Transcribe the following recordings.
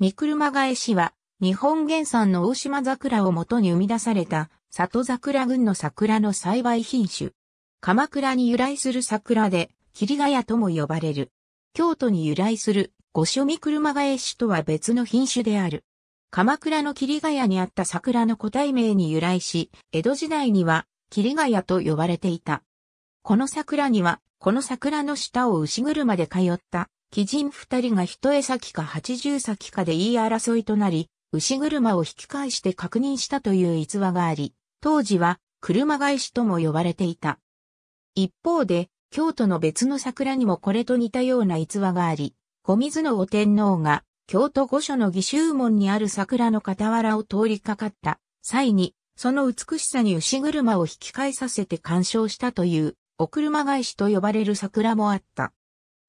三車返しは、日本原産の大島桜をもとに生み出された、里桜群の桜の栽培品種。鎌倉に由来する桜で、霧ヶ谷とも呼ばれる。京都に由来する五所三車返しとは別の品種である。鎌倉の霧ヶ谷にあった桜の個体名に由来し、江戸時代には霧ヶ谷と呼ばれていた。この桜には、この桜の下を牛車で通った貴人二人が一重先か八十先かで言い争いとなり、牛車を引き返して確認したという逸話があり、当時は車返しとも呼ばれていた。一方で、京都の別の桜にもこれと似たような逸話があり、小水のお天皇が京都御所の義州門にある桜の傍らを通りかかった際に、その美しさに牛車を引き返させて鑑賞したという、お車返しと呼ばれる桜もあった。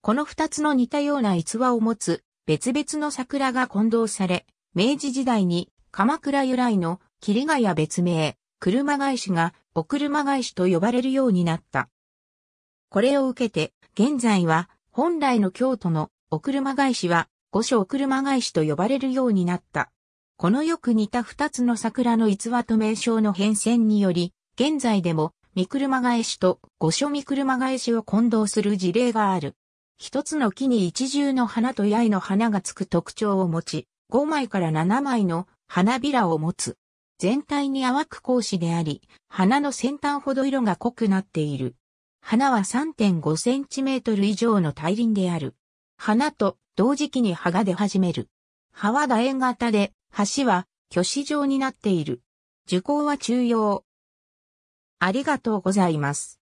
この二つの似たような逸話を持つ別々の桜が混同され、明治時代に鎌倉由来の霧ヶ谷別名、車返しがお車返しと呼ばれるようになった。これを受けて、現在は本来の京都のお車返しは五所お車返しと呼ばれるようになった。このよく似た二つの桜の逸話と名称の変遷により、現在でも、三車返しと五所三車返しを混同する事例がある。一つの木に一重の花と八重の花がつく特徴を持ち、5枚から7枚の花びらを持つ。全体に淡く格子であり、花の先端ほど色が濃くなっている。花は3.5センチメートル以上の大輪である。花と同時期に葉が出始める。葉は楕円型で、橋は虚子状になっている。樹高は中央。ありがとうございます。